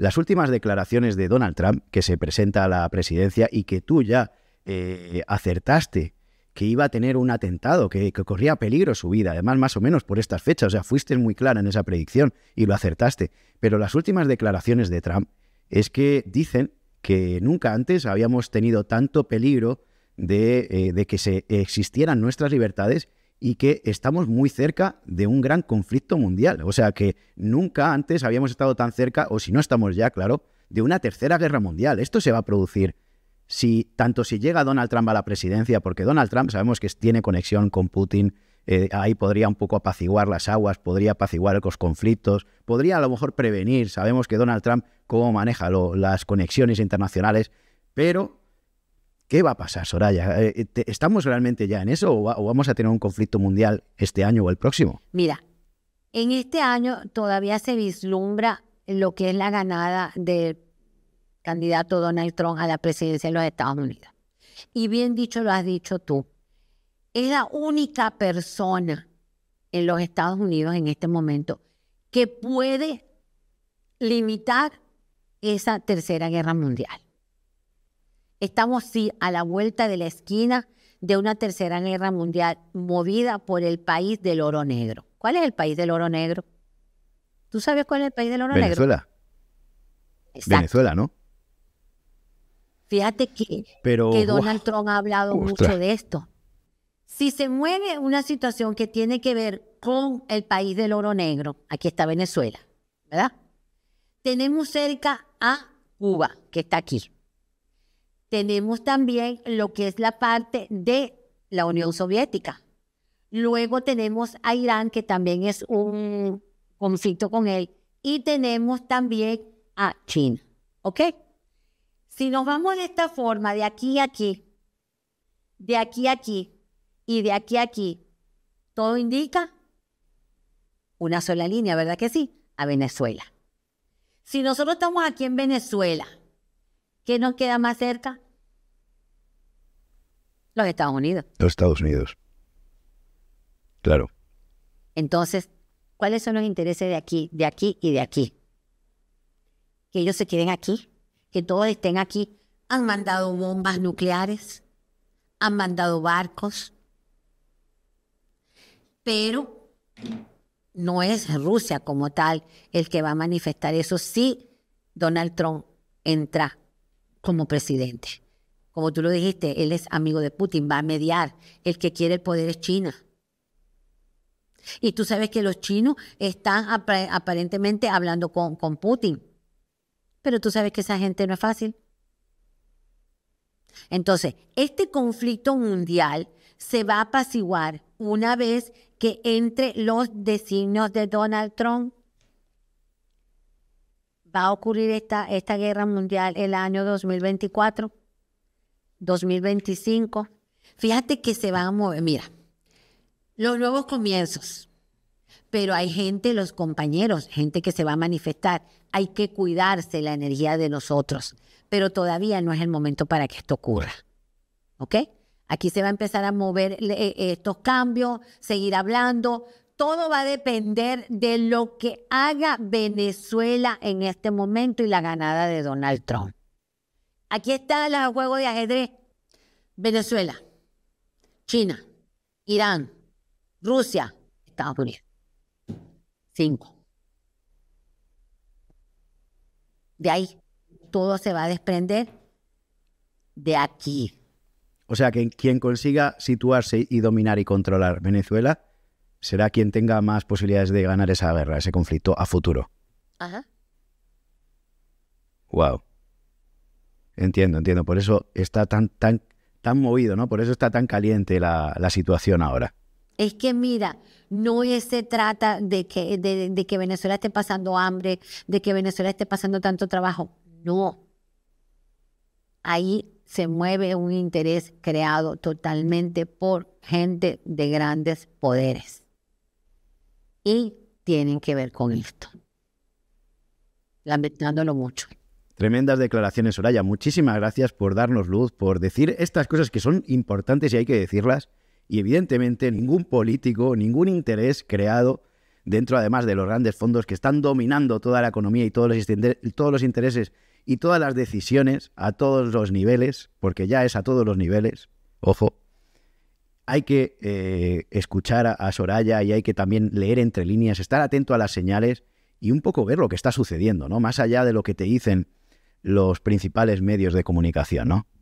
Las últimas declaraciones de Donald Trump, que se presenta a la presidencia y que tú ya eh, acertaste que iba a tener un atentado, que, corría peligro su vida, además más o menos por estas fechas, o sea, fuiste muy clara en esa predicción y lo acertaste. Pero las últimas declaraciones de Trump es que dicen que nunca antes habíamos tenido tanto peligro de, eh, de que se existieran nuestras libertades y que estamos muy cerca de un gran conflicto mundial. O sea que nunca antes habíamos estado tan cerca, o si no estamos ya, claro, de una tercera guerra mundial. Esto se va a producir si tanto si llega Donald Trump a la presidencia, porque Donald Trump sabemos que tiene conexión con Putin, eh, ahí podría un poco apaciguar las aguas, podría apaciguar los conflictos, podría a lo mejor prevenir, sabemos que Donald Trump cómo maneja las conexiones internacionales, pero ¿Qué va a pasar, Soraya? Eh, eh, ¿Estamos realmente ya en eso o, vamos a tener un conflicto mundial este año o el próximo? Mira, en este año todavía se vislumbra lo que es la ganada del candidato Donald Trump a la presidencia de los Estados Unidos. Y bien dicho lo has dicho tú. Es la única persona en los Estados Unidos en este momento que puede limitar esa tercera guerra mundial. Estamos sí a la vuelta de la esquina de una tercera guerra mundial movida por el país del oro negro. ¿Cuál es el país del oro negro? ¿Tú sabes cuál es el país del oro negro? Venezuela. Venezuela, ¿no? Fíjate que, Donald Trump ha hablado mucho de esto. Si se mueve una situación que tiene que ver con el país del oro negro, aquí está Venezuela, ¿verdad? Tenemos cerca a Cuba, que está aquí tenemos también lo que es la parte de la Unión Soviética. Luego tenemos a Irán, que también es un conflicto con él. Y tenemos también a China. ¿Ok? Si nos vamos de esta forma, de aquí a aquí, de aquí a aquí y de aquí a aquí, todo indica una sola línea, ¿verdad que sí? A Venezuela. Si nosotros estamos aquí en Venezuela, ¿Qué nos queda más cerca? Los Estados Unidos. Los Estados Unidos. Claro. Entonces, ¿cuáles son los intereses de aquí, de aquí y de aquí? Que ellos se queden aquí, que todos estén aquí. Han mandado bombas nucleares, han mandado barcos, pero no es Rusia como tal el que va a manifestar eso si Donald Trump entra como presidente. Como tú lo dijiste, él es amigo de Putin, va a mediar. El que quiere el poder es China. Y tú sabes que los chinos están aparentemente hablando con, con Putin. Pero tú sabes que esa gente no es fácil. Entonces, este conflicto mundial se va a apaciguar una vez que entre los designios de Donald Trump va a ocurrir esta, guerra mundial el año 2024, 2025. Fíjate que se va a mover, mira, los nuevos comienzos, pero hay gente, los compañeros, gente que se va a manifestar. Hay que cuidarse la energía de nosotros, pero todavía no es el momento para que esto ocurra. ¿Ok? Aquí se va a empezar a mover eh, eh, estos cambios, seguir hablando todo va a depender de lo que haga Venezuela en este momento y la ganada de Donald Trump. Aquí está el juego de ajedrez. Venezuela, China, Irán, Rusia, Estados Unidos. Cinco. De ahí todo se va a desprender de aquí. O sea, que quien consiga situarse y dominar y controlar Venezuela será quien tenga más posibilidades de ganar esa guerra, ese conflicto a futuro. Ajá. Wow. Entiendo, entiendo. Por eso está tan, tan, tan movido, ¿no? Por eso está tan caliente la, situación ahora. Es que mira, no se trata de que Venezuela esté pasando hambre, de que Venezuela esté pasando tanto trabajo. No. Ahí se mueve un interés creado totalmente por gente de grandes poderes y tienen que ver con esto. Lamentándolo mucho. Tremendas declaraciones, Soraya. Muchísimas gracias por darnos luz, por decir estas cosas que son importantes y hay que decirlas. Y evidentemente ningún político, ningún interés creado dentro además de los grandes fondos que están dominando toda la economía y todos los, todos los intereses y todas las decisiones a todos los niveles, porque ya es a todos los niveles, ojo, hay que eh, escuchar a, a, Soraya y hay que también leer entre líneas, estar atento a las señales y un poco ver lo que está sucediendo, ¿no? Más allá de lo que te dicen los principales medios de comunicación, ¿no?